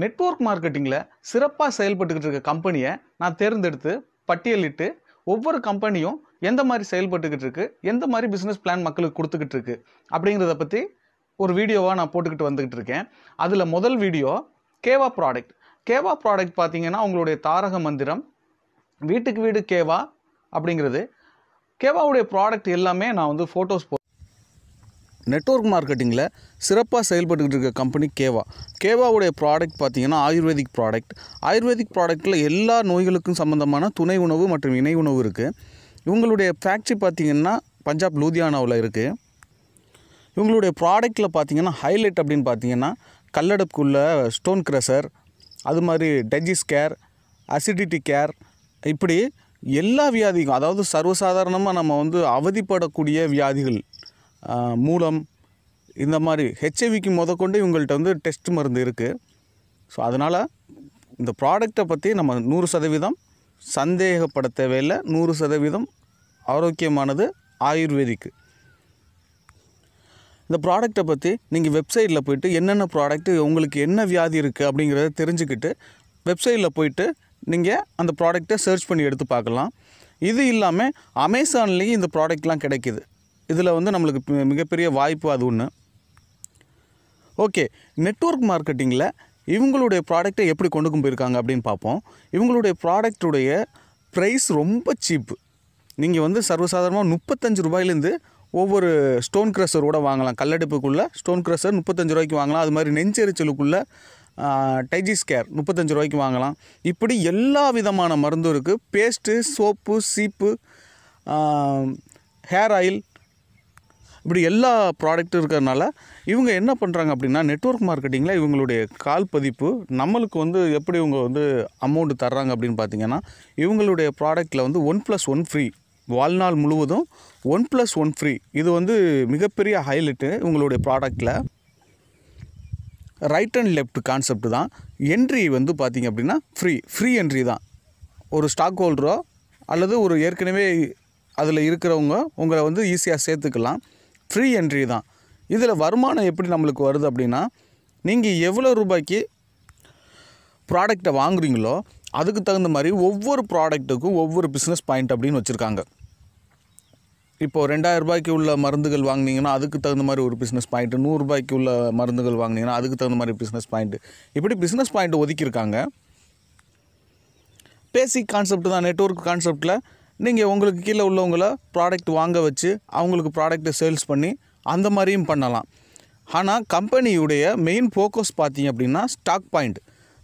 network மார்க்கெட்டிங்கில் சிறப்பாக செயல்பட்டுக்கிட்டு இருக்க கம்பெனியை நான் தேர்ந்தெடுத்து பட்டியலிட்டு ஒவ்வொரு கம்பெனியும் எந்த மாதிரி செயல்பட்டுக்கிட்டு இருக்கு எந்த மாதிரி பிஸ்னஸ் பிளான் மக்களுக்கு கொடுத்துக்கிட்டு இருக்கு அப்படிங்கிறத பற்றி ஒரு வீடியோவாக நான் போட்டுக்கிட்டு வந்துக்கிட்டு இருக்கேன் அதில் முதல் வீடியோ கேவா ப்ராடக்ட் கேவா ப்ராடக்ட் பார்த்தீங்கன்னா உங்களுடைய தாரக மந்திரம் வீட்டுக்கு வீடு கேவா அப்படிங்கிறது கேவாவுடைய ப்ராடக்ட் எல்லாமே நான் வந்து ஃபோட்டோஸ் நெட்ஒர்க் மார்க்கெட்டிங்கில் சிறப்பாக செயல்பட்டுக்கிட்டு இருக்க கம்பெனி கேவா கேவாவுடைய ப்ராடக்ட் பார்த்திங்கன்னா ஆயுர்வேதிக் ப்ராடக்ட் ஆயுர்வேதிக் ப்ராடக்ட்டில் எல்லா நோய்களுக்கும் சம்மந்தமான துணை உணவு மற்றும் இணை உணவு இருக்குது இவங்களுடைய ஃபேக்ட்ரி பார்த்திங்கன்னா பஞ்சாப் லூதியானாவில் இருக்குது இவங்களுடைய ப்ராடக்டில் பார்த்திங்கன்னா ஹைலைட் அப்படின்னு பார்த்தீங்கன்னா கல்லடப்புக்குள்ள ஸ்டோன் க்ரஷர் அது மாதிரி டஜிஸ் கேர் அசிடிட்டி கேர் இப்படி எல்லா வியாதிக்கும் அதாவது சர்வசாதாரணமாக நம்ம வந்து அவதிப்படக்கூடிய வியாதிகள் மூலம் இந்த மாதிரி ஹெச்ஐவிக்கு முதற்கொண்டு இவங்கள்ட்ட வந்து டெஸ்ட் மருந்து இருக்குது ஸோ அதனால் இந்த ப்ராடக்டை பற்றி நம்ம நூறு சதவீதம் சந்தேகப்பட தேவையில்லை நூறு சதவீதம் ஆரோக்கியமானது ஆயுர்வேதிக்கு இந்த ப்ராடக்டை பற்றி நீங்கள் வெப்சைட்டில் போய்ட்டு என்னென்ன ப்ராடக்ட்டு உங்களுக்கு என்ன வியாதி இருக்குது அப்படிங்கிறத தெரிஞ்சுக்கிட்டு வெப்சைட்டில் போயிட்டு நீங்கள் அந்த ப்ராடக்டை சர்ச் பண்ணி எடுத்து பார்க்கலாம் இது இல்லாமல் அமேசான்லேயும் இந்த ப்ராடக்ட்லாம் கிடைக்கிது இதில் வந்து நம்மளுக்கு மிகப்பெரிய வாய்ப்பு அது ஒன்று ஓகே நெட்ஒர்க் மார்க்கெட்டிங்கில் இவங்களுடைய ப்ராடக்டை எப்படி கொண்டு போயிருக்காங்க அப்படின்னு பார்ப்போம் இவங்களுடைய ப்ராடக்டுடைய ப்ரைஸ் ரொம்ப சீப்பு நீங்கள் வந்து சர்வசாதாரணமாக முப்பத்தஞ்சு ரூபாயிலேருந்து ஒவ்வொரு ஸ்டோன் க்ரஷரோடு வாங்கலாம் கல்லடுப்புக்குள்ளே ஸ்டோன் க்ரஷர் முப்பத்தஞ்சு ரூபாய்க்கு வாங்கலாம் அது மாதிரி நெஞ்செரிச்சலுக்குள்ளே டைஜி ஸ்கேர் முப்பத்தஞ்சு ரூபாய்க்கு வாங்கலாம் இப்படி எல்லா விதமான மருந்தும் இருக்குது பேஸ்ட்டு சோப்பு சீப்பு ஹேர் ஆயில் இப்படி எல்லா ப்ராடக்ட்டும் இருக்கிறதுனால இவங்க என்ன பண்ணுறாங்க அப்படின்னா நெட்ஒர்க் மார்க்கெட்டிங்கில் இவங்களுடைய கால் பதிப்பு நம்மளுக்கு வந்து எப்படி இவங்க வந்து அமௌண்ட் தர்றாங்க அப்படின்னு பார்த்தீங்கன்னா இவங்களுடைய ப்ராடக்ட்டில் வந்து ஒன் ப்ளஸ் ஒன் ஃப்ரீ வாழ்நாள் முழுவதும் ஒன் ப்ளஸ் ஒன் ஃப்ரீ இது வந்து மிகப்பெரிய ஹைலைட்டு இவங்களுடைய ப்ராடக்டில் ரைட் அண்ட் லெஃப்ட் கான்செப்ட் தான் என்ட்ரி வந்து பார்த்திங்க அப்படின்னா ஃப்ரீ ஃப்ரீ என்ட்ரி தான் ஒரு ஸ்டாக் ஹோல்டரோ அல்லது ஒரு ஏற்கனவே அதில் இருக்கிறவங்க உங்களை வந்து ஈஸியாக சேர்த்துக்கலாம் ஃப்ரீ என்ட்ரி தான் இதில் வருமானம் எப்படி நம்மளுக்கு வருது அப்படின்னா நீங்கள் எவ்வளோ ரூபாய்க்கு ப்ராடக்டை வாங்குறீங்களோ அதுக்கு தகுந்த மாதிரி ஒவ்வொரு ப்ராடக்ட்டுக்கும் ஒவ்வொரு பிஸ்னஸ் பாயிண்ட் அப்படின்னு வச்சுருக்காங்க இப்போது ரெண்டாயிரம் ரூபாய்க்கு உள்ள மருந்துகள் வாங்கினீங்கன்னா அதுக்கு தகுந்த மாதிரி ஒரு பிஸ்னஸ் பாயிண்ட்டு நூறுரூபாய்க்கு உள்ள மருந்துகள் வாங்கினீங்கன்னா அதுக்கு தகுந்த மாதிரி பிஸ்னஸ் பாயிண்ட்டு இப்படி பிஸ்னஸ் பாயிண்ட் ஒதுக்கியிருக்காங்க பேசிக் கான்செப்ட் தான் நெட்ஒர்க் கான்செப்டில் நீங்கள் உங்களுக்கு கீழே உள்ளவங்கள ப்ராடக்ட் வாங்க வச்சு அவங்களுக்கு ப்ராடக்ட்டை சேல்ஸ் பண்ணி அந்த மாதிரியும் பண்ணலாம் ஆனால் கம்பெனியுடைய மெயின் ஃபோக்கஸ் பார்த்தீங்க அப்படின்னா ஸ்டாக் பாயிண்ட்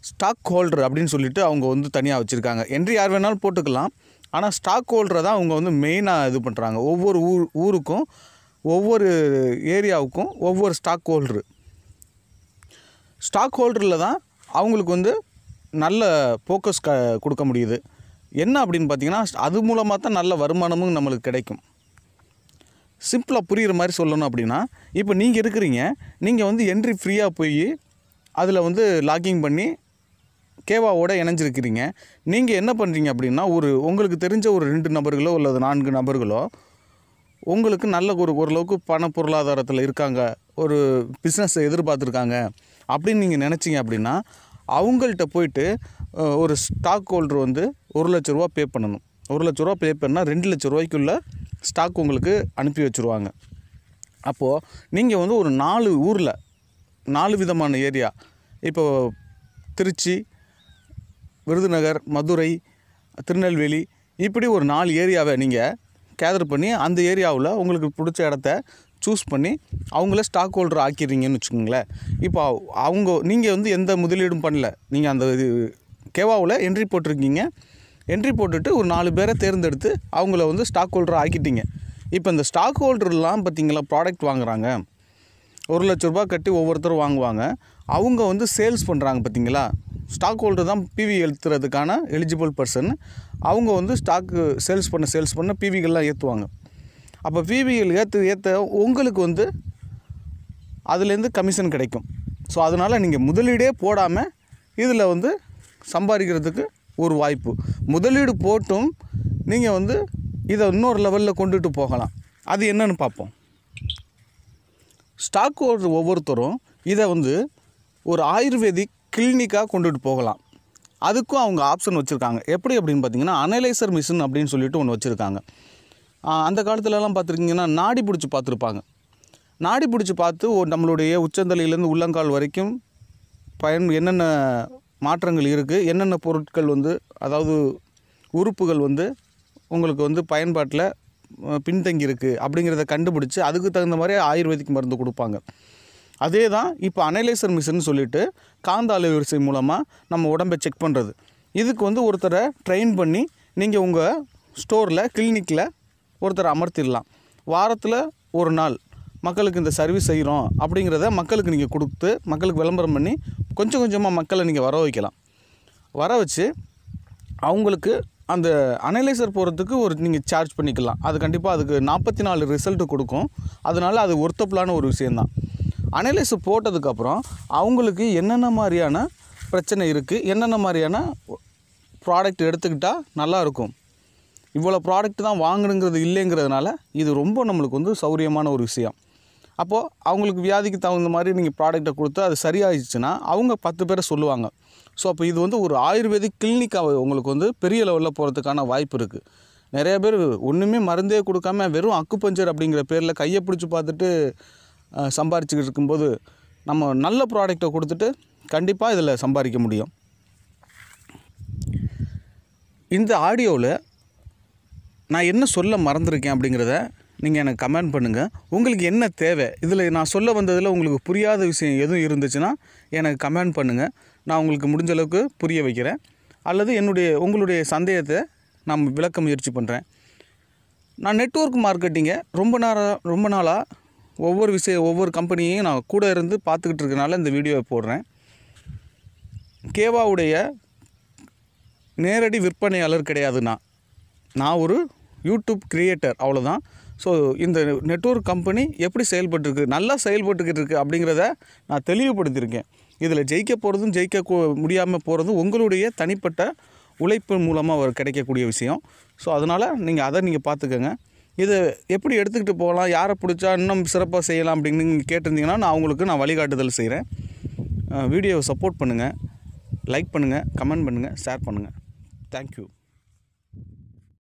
ஸ்டாக் ஹோல்டர் அப்படின்னு சொல்லிட்டு அவங்க வந்து தனியாக வச்சுருக்காங்க என்று யார் வேணாலும் போட்டுக்கலாம் ஆனால் ஸ்டாக் ஹோல்டரை தான் அவங்க வந்து மெயினாக இது பண்ணுறாங்க ஒவ்வொரு ஊர் ஊருக்கும் ஒவ்வொரு ஏரியாவுக்கும் ஒவ்வொரு ஸ்டாக் ஹோல்டரு ஸ்டாக் ஹோல்டரில் தான் அவங்களுக்கு வந்து நல்ல ஃபோக்கஸ் க கொடுக்க முடியுது என்ன அப்படின்னு பார்த்தீங்கன்னா அது மூலமாக தான் நல்ல வருமானமும் நம்மளுக்கு கிடைக்கும் சிம்பிளாக புரிகிற மாதிரி சொல்லணும் அப்படின்னா இப்போ நீங்கள் இருக்கிறீங்க நீங்கள் வந்து என்ட்ரி ஃப்ரீயாக போய் அதில் வந்து லாகிங் பண்ணி கேவாவோட இணைஞ்சிருக்கிறீங்க நீங்கள் என்ன பண்ணுறீங்க அப்படின்னா ஒரு உங்களுக்கு தெரிஞ்ச ஒரு ரெண்டு நபர்களோ அல்லது நான்கு நபர்களோ உங்களுக்கு நல்ல ஒரு ஓரளவுக்கு பண பொருளாதாரத்தில் இருக்காங்க ஒரு பிஸ்னஸை எதிர்பார்த்துருக்காங்க அப்படின்னு நீங்கள் நினச்சிங்க அப்படின்னா அவங்கள்ட்ட போயிட்டு ஒரு ஸ்டாக் ஹோல்டர் வந்து ஒரு லட்ச ரூபா பே பண்ணணும் ஒரு லட்ச ரூபா பே பண்ணால் ரெண்டு லட்ச ரூபாய்க்குள்ள ஸ்டாக் உங்களுக்கு அனுப்பி வச்சுருவாங்க அப்போது நீங்கள் வந்து ஒரு நாலு ஊரில் நாலு விதமான ஏரியா இப்போ திருச்சி விருதுநகர் மதுரை திருநெல்வேலி இப்படி ஒரு நாலு ஏரியாவை நீங்கள் கேதர் பண்ணி அந்த ஏரியாவில் உங்களுக்கு பிடிச்ச இடத்த சூஸ் பண்ணி அவங்கள ஸ்டாக் ஹோல்டர் ஆக்கிடுறீங்கன்னு வச்சுக்கோங்களேன் இப்போ அவங்க நீங்கள் வந்து எந்த முதலீடும் பண்ணல நீங்கள் அந்த இது கேவாவில் என்ட்ரி போட்டிருக்கீங்க என்ட்ரி போட்டுட்டு ஒரு நாலு பேரை தேர்ந்தெடுத்து அவங்கள வந்து ஸ்டாக் ஹோல்டராக ஆக்கிட்டீங்க இப்போ இந்த ஸ்டாக் ஹோல்டர்லாம் பார்த்திங்களா ப்ராடக்ட் வாங்குகிறாங்க ஒரு லட்ச ரூபா கட்டி ஒவ்வொருத்தரும் வாங்குவாங்க அவங்க வந்து சேல்ஸ் பண்ணுறாங்க பார்த்தீங்களா ஸ்டாக் ஹோல்டர் தான் பிவி எழுத்துறதுக்கான எலிஜிபிள் பர்சன் அவங்க வந்து ஸ்டாக்கு சேல்ஸ் பண்ண சேல்ஸ் பண்ண பிவிகள்லாம் ஏற்றுவாங்க அப்போ பிவிகள் ஏற்று ஏற்ற உங்களுக்கு வந்து அதுலேருந்து கமிஷன் கிடைக்கும் ஸோ அதனால் நீங்கள் முதலீடே போடாமல் இதில் வந்து சம்பாதிக்கிறதுக்கு ஒரு வாய்ப்பு முதலீடு போட்டும் நீங்கள் வந்து இதை இன்னொரு லெவலில் கொண்டுட்டு போகலாம் அது என்னென்னு பார்ப்போம் ஸ்டாக் ஒவ்வொருத்தரும் இதை வந்து ஒரு ஆயுர்வேதிக் கிளினிக்காக கொண்டுட்டு போகலாம் அதுக்கும் அவங்க ஆப்ஷன் வச்சுருக்காங்க எப்படி அப்படின்னு பார்த்தீங்கன்னா அனலைசர் மிஷின் அப்படின்னு சொல்லிட்டு ஒன்று வச்சுருக்காங்க அந்த காலத்துலலாம் பார்த்துருக்கீங்கன்னா நாடி பிடிச்சி பார்த்துருப்பாங்க நாடி பிடிச்சி பார்த்து நம்மளுடைய உச்சந்தலையிலேருந்து உள்ளங்கால் வரைக்கும் பயன் என்னென்ன மாற்றங்கள் இருக்குது என்னென்ன பொருட்கள் வந்து அதாவது உறுப்புகள் வந்து உங்களுக்கு வந்து பயன்பாட்டில் பின்தங்கி இருக்குது அப்படிங்கிறத கண்டுபிடிச்சி அதுக்கு தகுந்த மாதிரி ஆயுர்வேதிக் மருந்து கொடுப்பாங்க அதே தான் இப்போ அனலைசர் மிஷின் சொல்லிட்டு காந்த அலைவரிசை மூலமாக நம்ம உடம்பை செக் பண்ணுறது இதுக்கு வந்து ஒருத்தரை ட்ரெயின் பண்ணி நீங்கள் உங்கள் ஸ்டோரில் கிளினிக்கில் ஒருத்தரை அமர்த்திடலாம் வாரத்தில் ஒரு நாள் மக்களுக்கு இந்த சர்வீஸ் செய்கிறோம் அப்படிங்கிறத மக்களுக்கு நீங்கள் கொடுத்து மக்களுக்கு விளம்பரம் பண்ணி கொஞ்சம் கொஞ்சமாக மக்களை நீங்கள் வர வைக்கலாம் வர வச்சு அவங்களுக்கு அந்த அனலைசர் போகிறதுக்கு ஒரு நீங்கள் சார்ஜ் பண்ணிக்கலாம் அது கண்டிப்பாக அதுக்கு நாற்பத்தி நாலு ரிசல்ட்டு கொடுக்கும் அதனால் அது ஒருத்தப்பிலான ஒரு விஷயந்தான் அனலைசர் போட்டதுக்கப்புறம் அவங்களுக்கு என்னென்ன மாதிரியான பிரச்சனை இருக்குது என்னென்ன மாதிரியான ப்ராடக்ட் எடுத்துக்கிட்டால் நல்லாயிருக்கும் இவ்வளோ ப்ராடக்ட் தான் வாங்கணுங்கிறது இல்லைங்கிறதுனால இது ரொம்ப நம்மளுக்கு வந்து சௌரியமான ஒரு விஷயம் அப்போது அவங்களுக்கு வியாதிக்கு தகுந்த மாதிரி நீங்கள் ப்ராடக்டை கொடுத்து அது சரியாயிடுச்சுன்னா அவங்க பத்து பேரை சொல்லுவாங்க ஸோ அப்போ இது வந்து ஒரு ஆயுர்வேதிக் கிளினிக்காக உங்களுக்கு வந்து பெரிய லெவலில் போகிறதுக்கான வாய்ப்பு இருக்குது நிறைய பேர் ஒன்றுமே மருந்தே கொடுக்காம வெறும் அக்குப்பஞ்சர் அப்படிங்கிற பேரில் கையை பிடிச்சி பார்த்துட்டு சம்பாரிச்சுக்கிட்டு இருக்கும்போது நம்ம நல்ல ப்ராடக்டை கொடுத்துட்டு கண்டிப்பாக இதில் சம்பாதிக்க முடியும் இந்த ஆடியோவில் நான் என்ன சொல்ல மறந்துருக்கேன் அப்படிங்கிறத நீங்கள் எனக்கு கமெண்ட் பண்ணுங்கள் உங்களுக்கு என்ன தேவை இதில் நான் சொல்ல வந்ததில் உங்களுக்கு புரியாத விஷயம் எதுவும் இருந்துச்சுன்னா எனக்கு கமெண்ட் பண்ணுங்கள் நான் உங்களுக்கு முடிஞ்ச அளவுக்கு புரிய வைக்கிறேன் அல்லது என்னுடைய உங்களுடைய சந்தேகத்தை நான் விளக்க முயற்சி பண்ணுறேன் நான் நெட்ஒர்க் மார்க்கெட்டிங்கை ரொம்ப நேரம் ரொம்ப நாளாக ஒவ்வொரு விஷயம் ஒவ்வொரு கம்பெனியையும் நான் கூட இருந்து பார்த்துக்கிட்டு இருக்கனால இந்த வீடியோவை போடுறேன் கேவாவுடைய நேரடி விற்பனையாளர் கிடையாதுண்ணா நான் ஒரு யூடியூப் க்ரியேட்டர் அவ்வளோதான் ஸோ இந்த நெட்ஒர்க் கம்பெனி எப்படி செயல்பட்டுருக்கு நல்லா செயல்பட்டுக்கிட்டு இருக்குது அப்படிங்கிறத நான் தெளிவுபடுத்தியிருக்கேன் இதில் ஜெயிக்க போகிறதும் ஜெயிக்க முடியாமல் போகிறதும் உங்களுடைய தனிப்பட்ட உழைப்பு மூலமாக கிடைக்கக்கூடிய விஷயம் ஸோ அதனால் நீங்கள் அதை நீங்கள் பார்த்துக்கோங்க இதை எப்படி எடுத்துக்கிட்டு போகலாம் யாரை பிடிச்சா இன்னும் சிறப்பாக செய்யலாம் அப்படின்னு நீங்கள் கேட்டிருந்தீங்கன்னா நான் உங்களுக்கு நான் வழிகாட்டுதல் செய்கிறேன் வீடியோவை சப்போர்ட் பண்ணுங்கள் லைக் பண்ணுங்கள் கமெண்ட் பண்ணுங்கள் ஷேர் பண்ணுங்கள் தேங்க்யூ